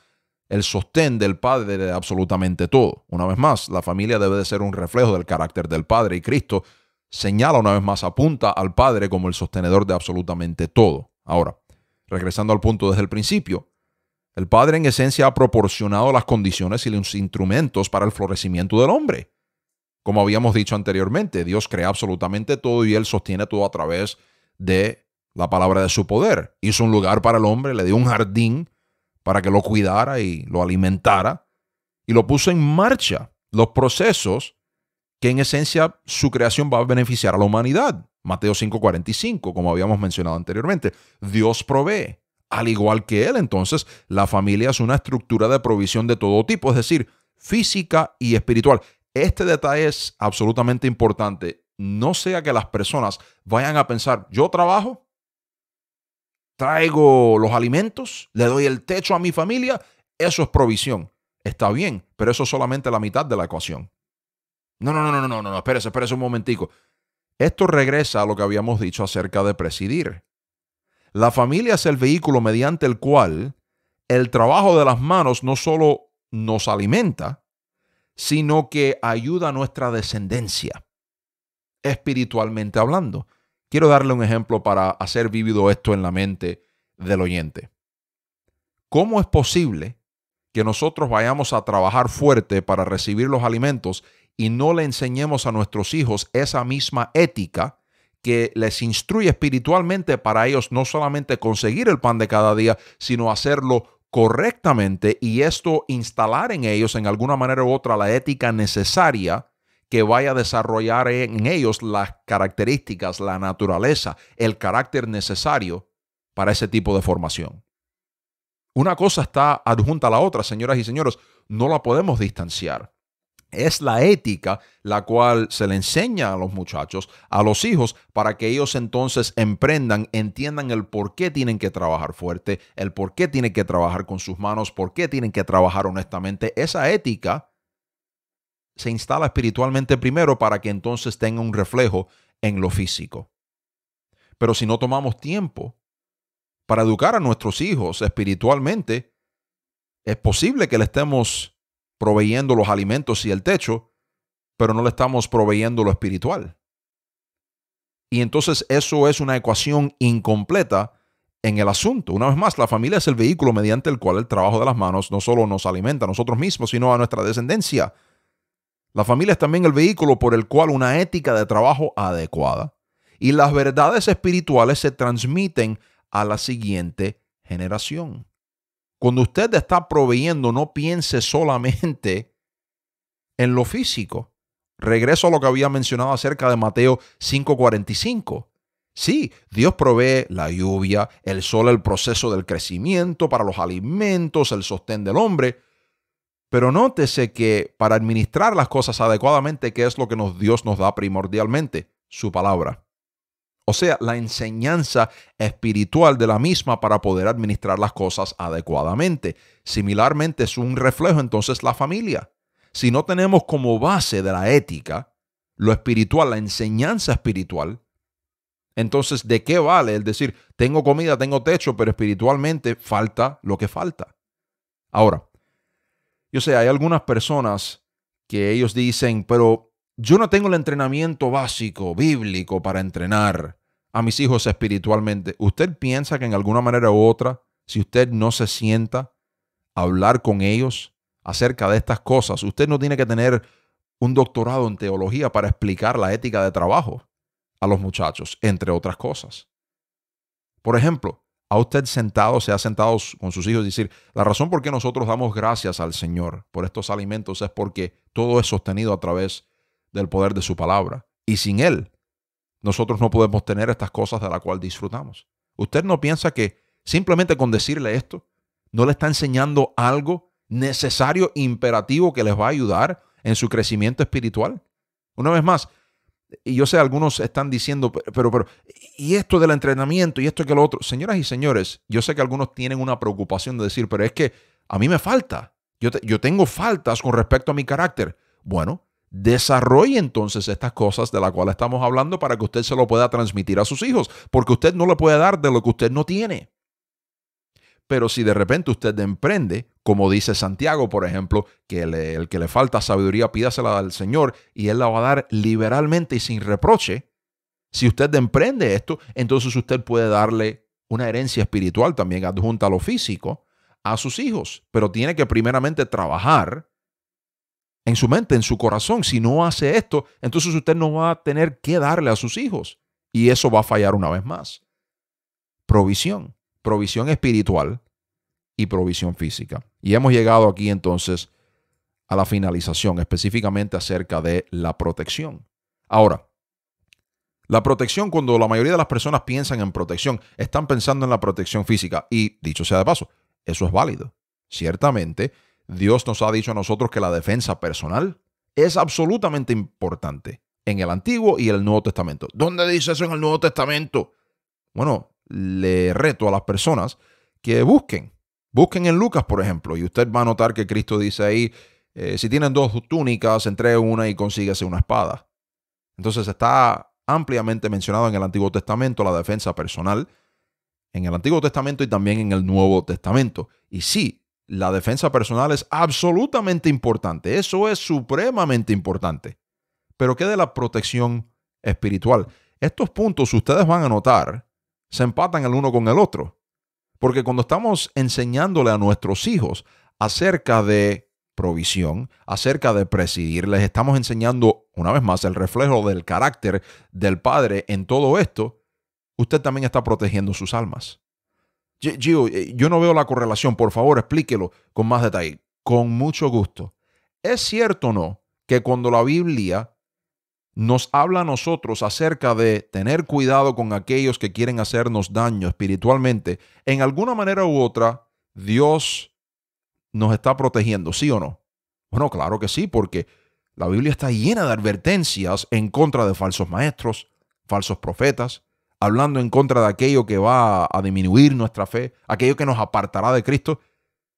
A: el sostén del Padre de absolutamente todo. Una vez más, la familia debe de ser un reflejo del carácter del Padre y Cristo señala una vez más, apunta al Padre como el sostenedor de absolutamente todo. Ahora, regresando al punto desde el principio, el Padre en esencia ha proporcionado las condiciones y los instrumentos para el florecimiento del hombre. Como habíamos dicho anteriormente, Dios crea absolutamente todo y Él sostiene todo a través de la palabra de su poder. Hizo un lugar para el hombre, le dio un jardín para que lo cuidara y lo alimentara y lo puso en marcha los procesos que en esencia su creación va a beneficiar a la humanidad. Mateo 5:45, como habíamos mencionado anteriormente, Dios provee al igual que él. Entonces, la familia es una estructura de provisión de todo tipo, es decir, física y espiritual. Este detalle es absolutamente importante. No sea que las personas vayan a pensar, yo trabajo, traigo los alimentos, le doy el techo a mi familia, eso es provisión. Está bien, pero eso es solamente la mitad de la ecuación. No, no, no, no, no, no, no, espérese, espérese un momentico. Esto regresa a lo que habíamos dicho acerca de presidir. La familia es el vehículo mediante el cual el trabajo de las manos no solo nos alimenta, sino que ayuda a nuestra descendencia, espiritualmente hablando. Quiero darle un ejemplo para hacer vivido esto en la mente del oyente. ¿Cómo es posible que nosotros vayamos a trabajar fuerte para recibir los alimentos y no le enseñemos a nuestros hijos esa misma ética que les instruye espiritualmente para ellos no solamente conseguir el pan de cada día, sino hacerlo correctamente y esto instalar en ellos en alguna manera u otra la ética necesaria que vaya a desarrollar en ellos las características, la naturaleza, el carácter necesario para ese tipo de formación. Una cosa está adjunta a la otra, señoras y señores, no la podemos distanciar. Es la ética la cual se le enseña a los muchachos, a los hijos, para que ellos entonces emprendan, entiendan el por qué tienen que trabajar fuerte, el por qué tienen que trabajar con sus manos, por qué tienen que trabajar honestamente. Esa ética se instala espiritualmente primero para que entonces tenga un reflejo en lo físico. Pero si no tomamos tiempo para educar a nuestros hijos espiritualmente, es posible que le estemos proveyendo los alimentos y el techo, pero no le estamos proveyendo lo espiritual. Y entonces eso es una ecuación incompleta en el asunto. Una vez más, la familia es el vehículo mediante el cual el trabajo de las manos no solo nos alimenta a nosotros mismos, sino a nuestra descendencia. La familia es también el vehículo por el cual una ética de trabajo adecuada y las verdades espirituales se transmiten a la siguiente generación. Cuando usted está proveyendo, no piense solamente en lo físico. Regreso a lo que había mencionado acerca de Mateo 5:45. Sí, Dios provee la lluvia, el sol, el proceso del crecimiento, para los alimentos, el sostén del hombre. Pero nótese que para administrar las cosas adecuadamente, ¿qué es lo que nos, Dios nos da primordialmente? Su palabra o sea, la enseñanza espiritual de la misma para poder administrar las cosas adecuadamente. Similarmente es un reflejo entonces la familia. Si no tenemos como base de la ética, lo espiritual, la enseñanza espiritual, entonces ¿de qué vale el decir, tengo comida, tengo techo, pero espiritualmente falta lo que falta? Ahora, yo sé, hay algunas personas que ellos dicen, pero yo no tengo el entrenamiento básico bíblico para entrenar a mis hijos espiritualmente. ¿Usted piensa que en alguna manera u otra, si usted no se sienta a hablar con ellos acerca de estas cosas, usted no tiene que tener un doctorado en teología para explicar la ética de trabajo a los muchachos, entre otras cosas? Por ejemplo, a usted sentado, se ha sentado con sus hijos y decir, la razón por qué nosotros damos gracias al Señor por estos alimentos es porque todo es sostenido a través del poder de su palabra. Y sin Él, nosotros no podemos tener estas cosas de las cuales disfrutamos. ¿Usted no piensa que simplemente con decirle esto, no le está enseñando algo necesario, imperativo que les va a ayudar en su crecimiento espiritual? Una vez más, y yo sé, algunos están diciendo, pero, pero, y esto del entrenamiento, y esto que lo otro. Señoras y señores, yo sé que algunos tienen una preocupación de decir, pero es que a mí me falta. Yo, yo tengo faltas con respecto a mi carácter. Bueno, Desarrolle entonces estas cosas de las cuales estamos hablando para que usted se lo pueda transmitir a sus hijos, porque usted no le puede dar de lo que usted no tiene. Pero si de repente usted emprende, como dice Santiago, por ejemplo, que el que le falta sabiduría, pídasela al Señor y Él la va a dar liberalmente y sin reproche. Si usted emprende esto, entonces usted puede darle una herencia espiritual también adjunta a lo físico a sus hijos, pero tiene que primeramente trabajar en su mente, en su corazón. Si no hace esto, entonces usted no va a tener que darle a sus hijos. Y eso va a fallar una vez más. Provisión, provisión espiritual y provisión física. Y hemos llegado aquí entonces a la finalización, específicamente acerca de la protección. Ahora, la protección, cuando la mayoría de las personas piensan en protección, están pensando en la protección física. Y dicho sea de paso, eso es válido. Ciertamente, Dios nos ha dicho a nosotros que la defensa personal es absolutamente importante en el Antiguo y el Nuevo Testamento. ¿Dónde dice eso en el Nuevo Testamento? Bueno, le reto a las personas que busquen. Busquen en Lucas, por ejemplo, y usted va a notar que Cristo dice ahí, eh, si tienen dos túnicas, entregue una y consíguese una espada. Entonces está ampliamente mencionado en el Antiguo Testamento la defensa personal, en el Antiguo Testamento y también en el Nuevo Testamento. Y sí, la defensa personal es absolutamente importante. Eso es supremamente importante. Pero ¿qué de la protección espiritual? Estos puntos ustedes van a notar, se empatan el uno con el otro. Porque cuando estamos enseñándole a nuestros hijos acerca de provisión, acerca de presidir, les estamos enseñando una vez más el reflejo del carácter del Padre en todo esto, usted también está protegiendo sus almas. Gio, eh, yo no veo la correlación, por favor explíquelo con más detalle. Con mucho gusto. ¿Es cierto o no que cuando la Biblia nos habla a nosotros acerca de tener cuidado con aquellos que quieren hacernos daño espiritualmente, en alguna manera u otra, Dios nos está protegiendo, ¿sí o no? Bueno, claro que sí, porque la Biblia está llena de advertencias en contra de falsos maestros, falsos profetas, hablando en contra de aquello que va a disminuir nuestra fe, aquello que nos apartará de Cristo,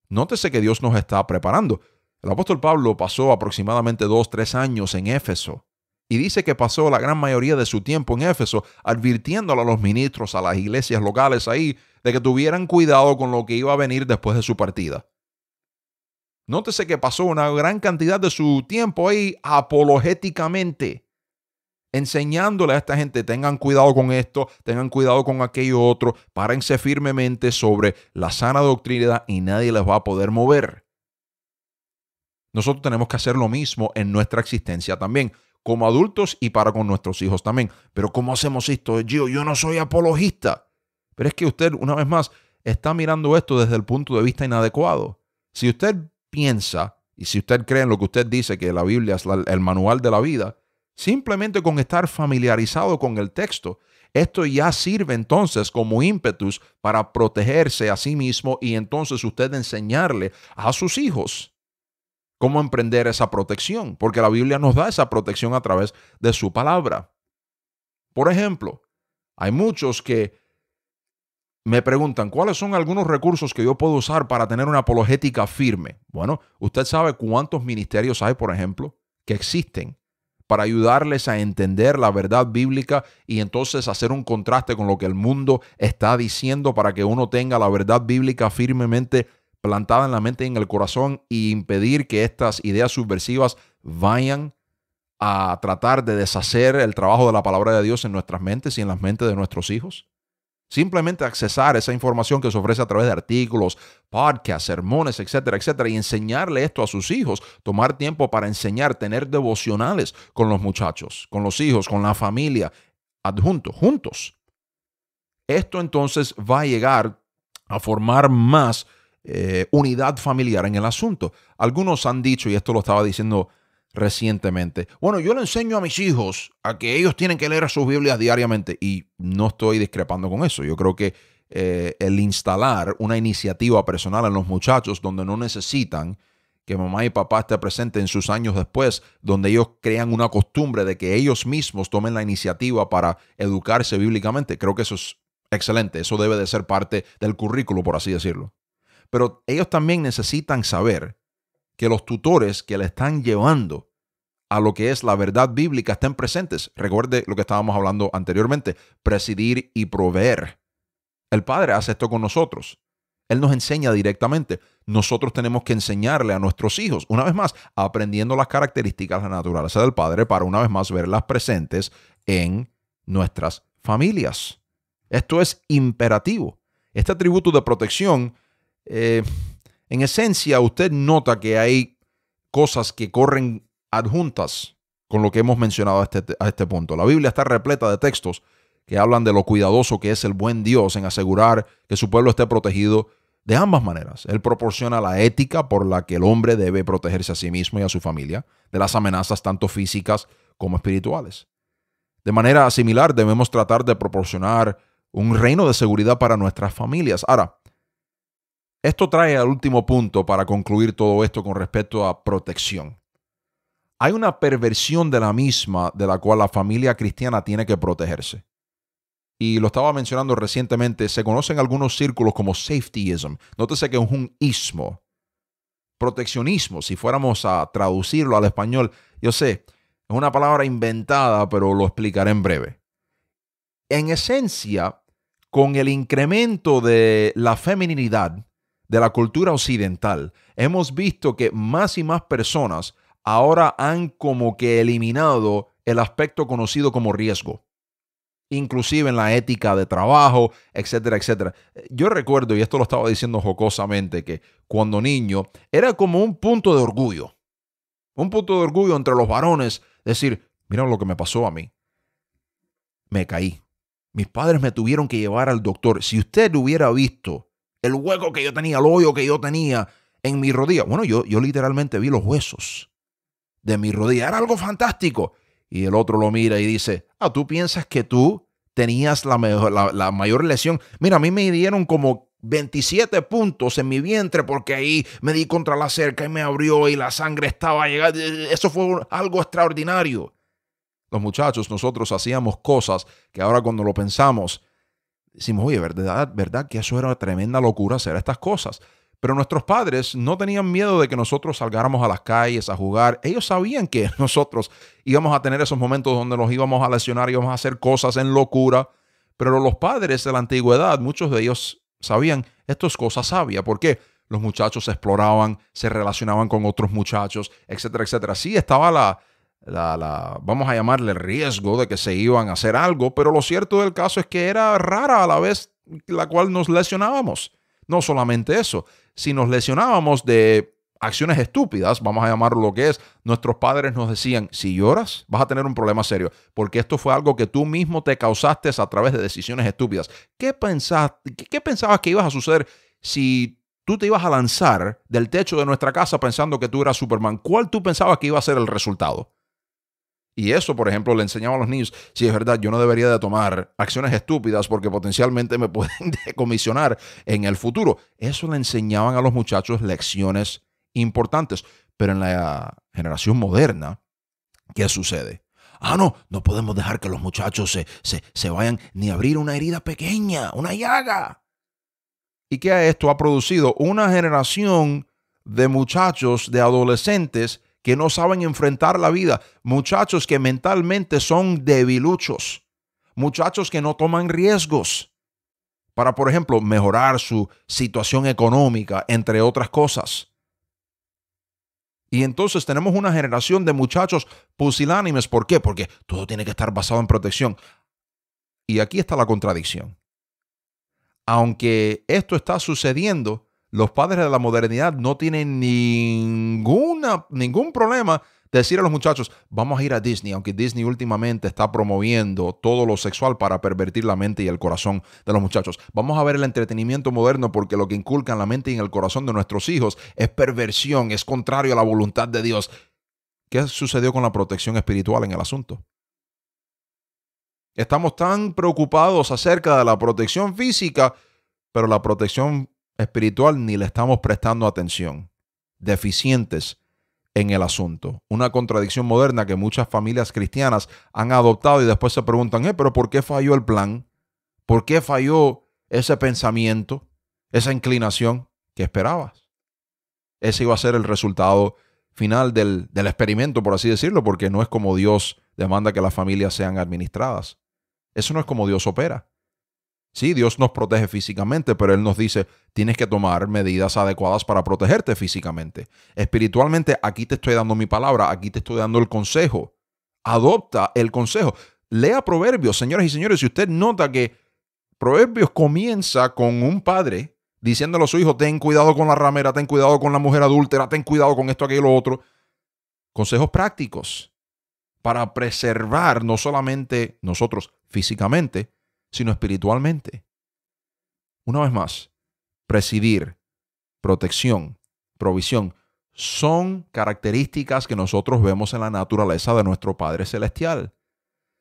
A: nótese que Dios nos está preparando. El apóstol Pablo pasó aproximadamente dos, tres años en Éfeso y dice que pasó la gran mayoría de su tiempo en Éfeso advirtiéndole a los ministros, a las iglesias locales ahí, de que tuvieran cuidado con lo que iba a venir después de su partida. Nótese que pasó una gran cantidad de su tiempo ahí apologéticamente enseñándole a esta gente, tengan cuidado con esto, tengan cuidado con aquello otro, párense firmemente sobre la sana doctrina y nadie les va a poder mover. Nosotros tenemos que hacer lo mismo en nuestra existencia también, como adultos y para con nuestros hijos también. Pero ¿cómo hacemos esto? yo no soy apologista. Pero es que usted, una vez más, está mirando esto desde el punto de vista inadecuado. Si usted piensa y si usted cree en lo que usted dice, que la Biblia es el manual de la vida, Simplemente con estar familiarizado con el texto, esto ya sirve entonces como ímpetus para protegerse a sí mismo y entonces usted enseñarle a sus hijos cómo emprender esa protección, porque la Biblia nos da esa protección a través de su palabra. Por ejemplo, hay muchos que me preguntan, ¿cuáles son algunos recursos que yo puedo usar para tener una apologética firme? Bueno, usted sabe cuántos ministerios hay, por ejemplo, que existen para ayudarles a entender la verdad bíblica y entonces hacer un contraste con lo que el mundo está diciendo para que uno tenga la verdad bíblica firmemente plantada en la mente y en el corazón y impedir que estas ideas subversivas vayan a tratar de deshacer el trabajo de la palabra de Dios en nuestras mentes y en las mentes de nuestros hijos? Simplemente accesar esa información que se ofrece a través de artículos, podcasts, sermones, etcétera, etcétera, y enseñarle esto a sus hijos, tomar tiempo para enseñar, tener devocionales con los muchachos, con los hijos, con la familia, adjuntos, juntos. Esto entonces va a llegar a formar más eh, unidad familiar en el asunto. Algunos han dicho, y esto lo estaba diciendo recientemente. Bueno, yo le enseño a mis hijos a que ellos tienen que leer sus Biblias diariamente y no estoy discrepando con eso. Yo creo que eh, el instalar una iniciativa personal en los muchachos donde no necesitan que mamá y papá esté presente en sus años después, donde ellos crean una costumbre de que ellos mismos tomen la iniciativa para educarse bíblicamente. Creo que eso es excelente, eso debe de ser parte del currículo, por así decirlo. Pero ellos también necesitan saber que los tutores que le están llevando a lo que es la verdad bíblica estén presentes. Recuerde lo que estábamos hablando anteriormente, presidir y proveer. El Padre hace esto con nosotros. Él nos enseña directamente. Nosotros tenemos que enseñarle a nuestros hijos, una vez más, aprendiendo las características, la naturaleza del Padre, para una vez más verlas presentes en nuestras familias. Esto es imperativo. Este atributo de protección, eh, en esencia, usted nota que hay cosas que corren adjuntas con lo que hemos mencionado a este, a este punto. La Biblia está repleta de textos que hablan de lo cuidadoso que es el buen Dios en asegurar que su pueblo esté protegido de ambas maneras. Él proporciona la ética por la que el hombre debe protegerse a sí mismo y a su familia de las amenazas tanto físicas como espirituales. De manera similar, debemos tratar de proporcionar un reino de seguridad para nuestras familias. Ahora, esto trae al último punto para concluir todo esto con respecto a protección hay una perversión de la misma de la cual la familia cristiana tiene que protegerse. Y lo estaba mencionando recientemente, se conocen algunos círculos como safetyism. Nótese que es un ismo. Proteccionismo, si fuéramos a traducirlo al español, yo sé, es una palabra inventada, pero lo explicaré en breve. En esencia, con el incremento de la feminidad de la cultura occidental, hemos visto que más y más personas ahora han como que eliminado el aspecto conocido como riesgo, inclusive en la ética de trabajo, etcétera, etcétera. Yo recuerdo, y esto lo estaba diciendo jocosamente, que cuando niño era como un punto de orgullo, un punto de orgullo entre los varones, decir, mira lo que me pasó a mí, me caí, mis padres me tuvieron que llevar al doctor, si usted hubiera visto el hueco que yo tenía, el hoyo que yo tenía en mi rodilla, bueno, yo, yo literalmente vi los huesos de mi rodilla. Era algo fantástico. Y el otro lo mira y dice, ah, tú piensas que tú tenías la, la, mayor lesión. Mira, a mí me dieron como 27 puntos en mi vientre porque ahí me di contra la cerca y me abrió y la sangre estaba llegando. Eso fue algo extraordinario. Los muchachos, nosotros hacíamos cosas que ahora cuando lo pensamos, decimos, oye, ¿verdad, verdad que eso era una tremenda locura hacer estas cosas? Pero nuestros padres no tenían miedo de que nosotros salgáramos a las calles a jugar. Ellos sabían que nosotros íbamos a tener esos momentos donde nos íbamos a lesionar, íbamos a hacer cosas en locura. Pero los padres de la antigüedad, muchos de ellos sabían, esto es cosa sabia. ¿Por qué? Los muchachos exploraban, se relacionaban con otros muchachos, etcétera, etcétera. Sí estaba la, la, la, vamos a llamarle riesgo de que se iban a hacer algo, pero lo cierto del caso es que era rara a la vez la cual nos lesionábamos. No solamente eso, si nos lesionábamos de acciones estúpidas, vamos a llamarlo lo que es, nuestros padres nos decían, si lloras vas a tener un problema serio, porque esto fue algo que tú mismo te causaste a través de decisiones estúpidas. ¿Qué, qué pensabas que ibas a suceder si tú te ibas a lanzar del techo de nuestra casa pensando que tú eras Superman? ¿Cuál tú pensabas que iba a ser el resultado? Y eso, por ejemplo, le enseñaba a los niños, si es verdad, yo no debería de tomar acciones estúpidas porque potencialmente me pueden decomisionar en el futuro. Eso le enseñaban a los muchachos lecciones importantes. Pero en la generación moderna, ¿qué sucede? Ah, no, no podemos dejar que los muchachos se, vayan ni abrir una herida pequeña, una llaga. ¿Y qué esto ha producido? Una generación de muchachos, de adolescentes, que no saben enfrentar la vida, muchachos que mentalmente son debiluchos, muchachos que no toman riesgos para, por ejemplo, mejorar su situación económica, entre otras cosas. Y entonces tenemos una generación de muchachos pusilánimes. ¿Por qué? Porque todo tiene que estar basado en protección. Y aquí está la contradicción. Aunque esto está sucediendo, los padres de la modernidad no tienen ninguna, ningún problema de decir a los muchachos, vamos a ir a Disney, aunque Disney últimamente está promoviendo todo lo sexual para pervertir la mente y el corazón de los muchachos. Vamos a ver el entretenimiento moderno porque lo que inculca en la mente y en el corazón de nuestros hijos es perversión, es contrario a la voluntad de Dios. ¿Qué sucedió con la protección espiritual en el asunto? Estamos tan preocupados acerca de la protección física, pero la protección espiritual ni le estamos prestando atención. Deficientes en el asunto. Una contradicción moderna que muchas familias cristianas han adoptado y después se preguntan, eh, pero ¿por qué falló el plan? ¿Por qué falló ese pensamiento, esa inclinación que esperabas? Ese iba a ser el resultado final del, del experimento, por así decirlo, porque no es como Dios demanda que las familias sean administradas. Eso no es como Dios opera. Sí, Dios nos protege físicamente, pero Él nos dice, tienes que tomar medidas adecuadas para protegerte físicamente. Espiritualmente, aquí te estoy dando mi palabra, aquí te estoy dando el consejo. Adopta el consejo. Lea Proverbios, señores y señores, si usted nota que Proverbios comienza con un padre diciéndole a su hijo, ten cuidado con la ramera, ten cuidado con la mujer adúltera, ten cuidado con esto, aquello, lo otro. Consejos prácticos para preservar no solamente nosotros físicamente, sino espiritualmente. Una vez más, presidir, protección, provisión, son características que nosotros vemos en la naturaleza de nuestro Padre Celestial.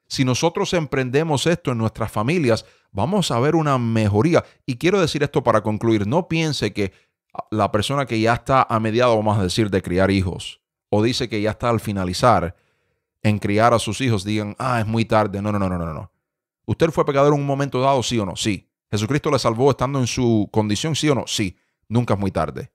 A: Si nosotros emprendemos esto en nuestras familias, vamos a ver una mejoría. Y quiero decir esto para concluir, no piense que la persona que ya está a mediado, vamos a decir, de criar hijos, o dice que ya está al finalizar en criar a sus hijos, digan, ah, es muy tarde. No, no, no, no, no, no. ¿Usted fue pecador en un momento dado, sí o no? Sí. ¿Jesucristo le salvó estando en su condición, sí o no? Sí. Nunca es muy tarde.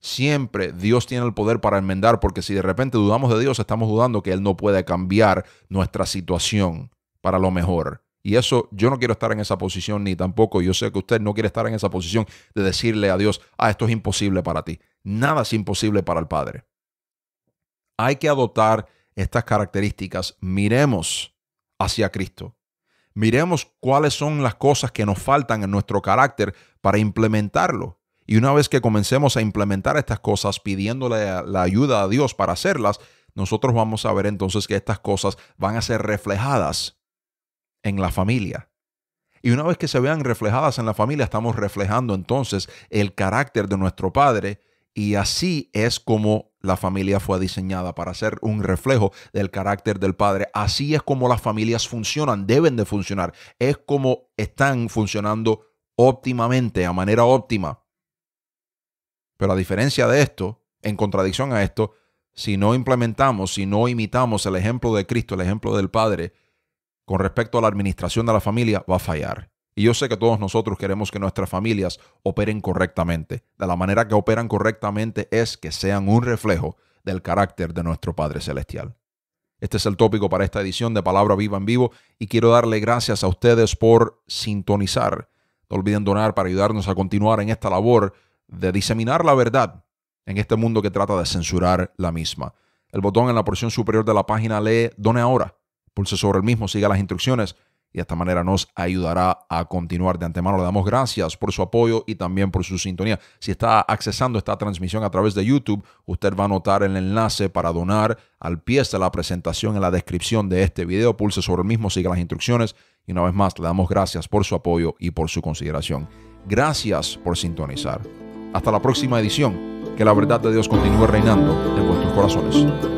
A: Siempre Dios tiene el poder para enmendar, porque si de repente dudamos de Dios, estamos dudando que Él no puede cambiar nuestra situación para lo mejor. Y eso, yo no quiero estar en esa posición ni tampoco, yo sé que usted no quiere estar en esa posición de decirle a Dios, ah, esto es imposible para ti. Nada es imposible para el Padre. Hay que adoptar estas características. Miremos hacia Cristo miremos cuáles son las cosas que nos faltan en nuestro carácter para implementarlo. Y una vez que comencemos a implementar estas cosas pidiéndole la ayuda a Dios para hacerlas, nosotros vamos a ver entonces que estas cosas van a ser reflejadas en la familia. Y una vez que se vean reflejadas en la familia, estamos reflejando entonces el carácter de nuestro Padre y así es como la familia fue diseñada para ser un reflejo del carácter del padre. Así es como las familias funcionan, deben de funcionar. Es como están funcionando óptimamente, a manera óptima. Pero a diferencia de esto, en contradicción a esto, si no implementamos, si no imitamos el ejemplo de Cristo, el ejemplo del Padre, con respecto a la administración de la familia, va a fallar. Y yo sé que todos nosotros queremos que nuestras familias operen correctamente. De la manera que operan correctamente es que sean un reflejo del carácter de nuestro Padre Celestial. Este es el tópico para esta edición de Palabra Viva en Vivo y quiero darle gracias a ustedes por sintonizar. No olviden donar para ayudarnos a continuar en esta labor de diseminar la verdad en este mundo que trata de censurar la misma. El botón en la porción superior de la página lee Done ahora. Pulse sobre el mismo, siga las instrucciones y de esta manera nos ayudará a continuar. De antemano le damos gracias por su apoyo y también por su sintonía. Si está accesando esta transmisión a través de YouTube, usted va a notar el enlace para donar al pie de la presentación en la descripción de este video. Pulse sobre el mismo, siga las instrucciones y una vez más le damos gracias por su apoyo y por su consideración. Gracias por sintonizar. Hasta la próxima edición. Que la verdad de Dios continúe reinando en vuestros corazones.